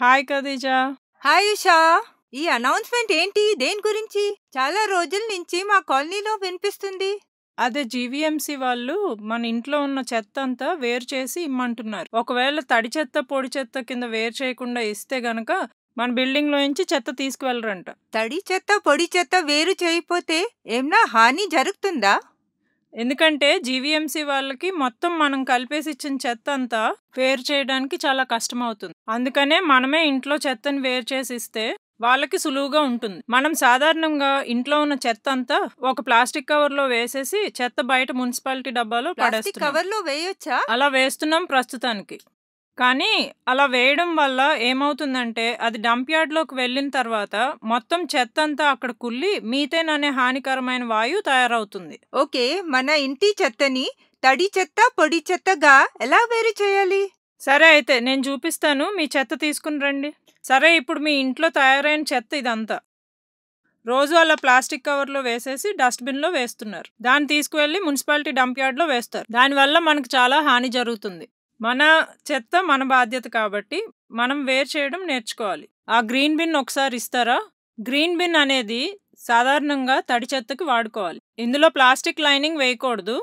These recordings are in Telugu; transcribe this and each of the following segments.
హాయ్ కదీజా హాయ్ ఉషా ఈ అనౌన్స్మెంట్ ఏంటి దేని గురించి చాలా రోజుల నుంచి మా కాలనీలో వినిపిస్తుంది అదే జీవీఎంసీ వాళ్ళు మన ఇంట్లో ఉన్న చెత్త అంతా వేరు చేసి ఇమ్మంటున్నారు ఒకవేళ తడి చెత్త పొడి చెత్త కింద వేరు చేయకుండా ఇస్తే గనక మన బిల్డింగ్ లో నుంచి చెత్త తీసుకువెళ్ళరంట తడి చెత్త పొడి చెత్త వేరు చేయకపోతే ఏమన్నా హాని జరుగుతుందా ఎందుకంటే జీవీఎంసీ వాళ్ళకి మొత్తం మనం కలిపేసి ఇచ్చిన చెత్త అంతా వేరు చేయడానికి చాలా కష్టం అవుతుంది అందుకనే మనమే ఇంట్లో చెత్తని వేరు చేసి ఇస్తే వాళ్ళకి సులువుగా ఉంటుంది మనం సాధారణంగా ఇంట్లో ఉన్న చెత్త అంతా ఒక ప్లాస్టిక్ కవర్ లో వేసేసి చెత్త బయట మున్సిపాలిటీ డబ్బాలో పడేస్తాం కవర్ లో వేయొచ్చా అలా వేస్తున్నాం ప్రస్తుతానికి కానీ అలా వేయడం వల్ల ఏమవుతుందంటే అది డంప్ యార్డ్లోకి వెళ్ళిన తర్వాత మొత్తం చెత్త అంతా అక్కడ కుళ్ళి మీథేన్ అనే హానికరమైన వాయువు తయారవుతుంది ఓకే మన ఇంటి చెత్తని తడి చెత్త పొడి చెత్తగా ఎలా వేరు చేయాలి సరే అయితే నేను చూపిస్తాను మీ చెత్త తీసుకుని రండి సరే ఇప్పుడు మీ ఇంట్లో తయారైన చెత్త ఇదంతా రోజు అలా ప్లాస్టిక్ కవర్లో వేసేసి డస్ట్బిన్లో వేస్తున్నారు దాన్ని తీసుకువెళ్ళి మున్సిపాలిటీ డంప్ యార్డ్లో వేస్తారు దానివల్ల మనకు చాలా హాని జరుగుతుంది మన చెత్త మన బాధ్యత కాబట్టి మనం వేరు చేయడం నేర్చుకోవాలి ఆ గ్రీన్ బిన్ ఒకసారి ఇస్తారా గ్రీన్ బిన్ అనేది సాధారణంగా తడి చెత్తకి వాడుకోవాలి ఇందులో ప్లాస్టిక్ లైనింగ్ వేయకూడదు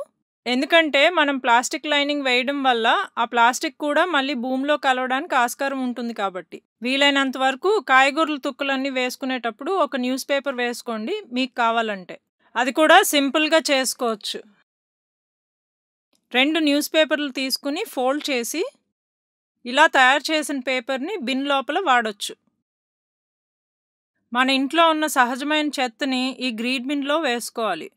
ఎందుకంటే మనం ప్లాస్టిక్ లైనింగ్ వేయడం వల్ల ఆ ప్లాస్టిక్ కూడా మళ్ళీ భూమిలో కలవడానికి ఆస్కారం ఉంటుంది కాబట్టి వీలైనంత వరకు కాయగూరల తుక్కులన్నీ వేసుకునేటప్పుడు ఒక న్యూస్ పేపర్ వేసుకోండి మీకు కావాలంటే అది కూడా సింపుల్గా చేసుకోవచ్చు రెండు న్యూస్ పేపర్లు తీసుకుని ఫోల్డ్ చేసి ఇలా తయారు చేసిన పేపర్ని బిన్ లోపల వాడొచ్చు మన ఇంట్లో ఉన్న సహజమైన చెత్తని ఈ గ్రీడ్ బిన్లో వేసుకోవాలి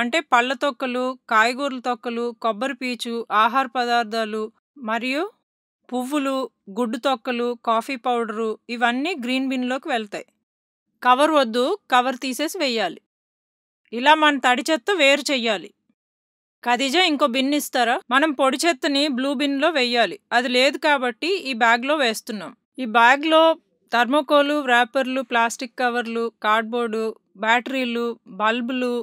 అంటే పళ్ళ తొక్కలు కాయగూరల తొక్కలు కొబ్బరి పీచు ఆహార పదార్థాలు మరియు పువ్వులు గుడ్డు తొక్కలు కాఫీ పౌడరు ఇవన్నీ గ్రీన్ బిన్లోకి వెళ్తాయి కవర్ వద్దు కవర్ తీసేసి వేయాలి ఇలా మన తడి చెత్త వేరు చెయ్యాలి ఖదీజా ఇంకో బిన్ ఇస్తారా మనం పొడి చెత్తని బ్లూ బిన్లో వెయ్యాలి అది లేదు కాబట్టి ఈ బ్యాగ్లో వేస్తున్నాం ఈ బ్యాగ్లో థర్మోకోలు వ్రాపర్లు ప్లాస్టిక్ కవర్లు కార్డ్బోర్డు బ్యాటరీలు బల్బులు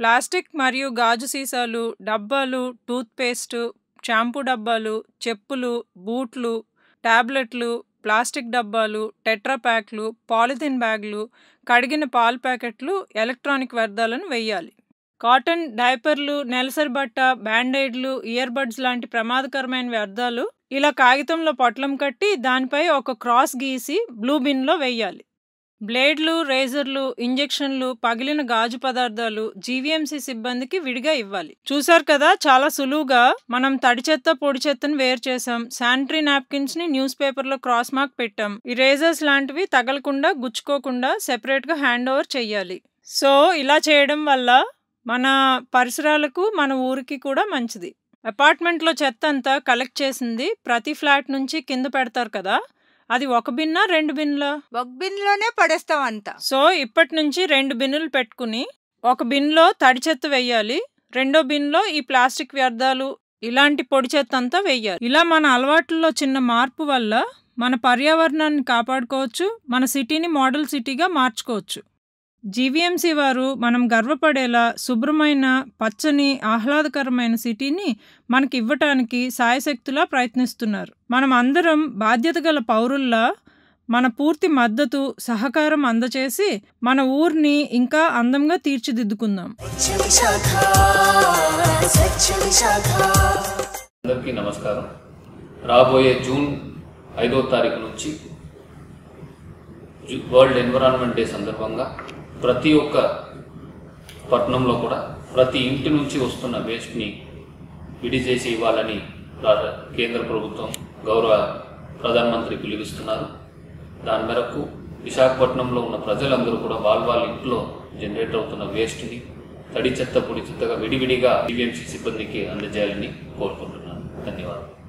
ప్లాస్టిక్ మరియు గాజు సీసాలు డబ్బాలు టూత్పేస్ట్ షాంపూ డబ్బాలు చెప్పులు బూట్లు ట్యాబ్లెట్లు ప్లాస్టిక్ డబ్బాలు టెట్రా ప్యాక్లు పాలిథిన్ బ్యాగ్లు కడిగిన పాల ప్యాకెట్లు ఎలక్ట్రానిక్ వ్యర్థాలను వెయ్యాలి కాటన్ డైపర్లు నెలసరి బట్ట బ్యాండైడ్లు ఇయర్బడ్స్ లాంటి ప్రమాదకరమైన వ్యర్థాలు ఇలా కాగితంలో పొట్లం కట్టి దానిపై ఒక క్రాస్ గీసి బ్లూ బిన్లో వేయాలి బ్లేడ్లు రేజర్లు ఇంజెక్షన్లు పగిలిన గాజు పదార్థాలు జీవీఎంసీ సిబ్బందికి విడిగా ఇవ్వాలి చూశారు కదా చాలా సులువుగా మనం తడి చెత్త పొడి చెత్తను వేరు చేసాం శానిటరీ నాప్కిన్స్ ని న్యూస్ పేపర్ లో క్రాస్ మార్క్ పెట్టాం ఈ రేజర్స్ లాంటివి తగలకుండా గుచ్చుకోకుండా సెపరేట్ గా హ్యాండ్ ఓవర్ చెయ్యాలి సో ఇలా చేయడం వల్ల మన పరిసరాలకు మన ఊరికి కూడా మంచిది అపార్ట్మెంట్లో చెత్త అంతా కలెక్ట్ చేసింది ప్రతి ఫ్లాట్ నుంచి కింద పెడతారు కదా అది ఒక బిన్నా రెండు బిన్లో ఒక బిన్లోనే పడేస్తాం అంత సో ఇప్పటి నుంచి రెండు బిన్నులు పెట్టుకుని ఒక బిన్లో తడి చెత్త వేయాలి రెండో బిన్లో ఈ ప్లాస్టిక్ వ్యర్థాలు ఇలాంటి పొడి చెత్త అంతా వేయాలి ఇలా మన అలవాట్లలో చిన్న మార్పు వల్ల మన పర్యావరణాన్ని కాపాడుకోవచ్చు మన సిటీని మోడల్ సిటీగా మార్చుకోవచ్చు జీవీఎంసీ వారు మనం గర్వపడేలా శుభ్రమైన పచ్చని ఆహ్లాదకరమైన సిటీని మనకి ఇవ్వటానికి సాయశక్తులా ప్రయత్నిస్తున్నారు మనం అందరం బాధ్యత గల పౌరుల్లా మన పూర్తి మద్దతు సహకారం అందచేసి మన ఊరిని ఇంకా అందంగా తీర్చిదిద్దుకుందాం అందరికీ నమస్కారం రాబోయే జూన్ ఐదో తారీఖు నుంచి వరల్డ్ ఎన్విరాన్మెంట్ డే సందర్భంగా ప్రతి ఒక్క పట్టణంలో కూడా ప్రతి ఇంటి నుంచి వస్తున్న వేస్ట్ని విడి చేసి ఇవ్వాలని కేంద్ర ప్రభుత్వం గౌరవ ప్రధానమంత్రి పిలిపిస్తున్నారు దాని మేరకు విశాఖపట్నంలో ఉన్న ప్రజలందరూ కూడా వాళ్ళ వాళ్ళ ఇంట్లో జనరేట్ అవుతున్న వేస్ట్ని తడి చెత్త పొడి చెత్తగా విడివిడిగా డివిఎంసీ సిబ్బందికి అందజేయాలని కోరుకుంటున్నాను ధన్యవాదాలు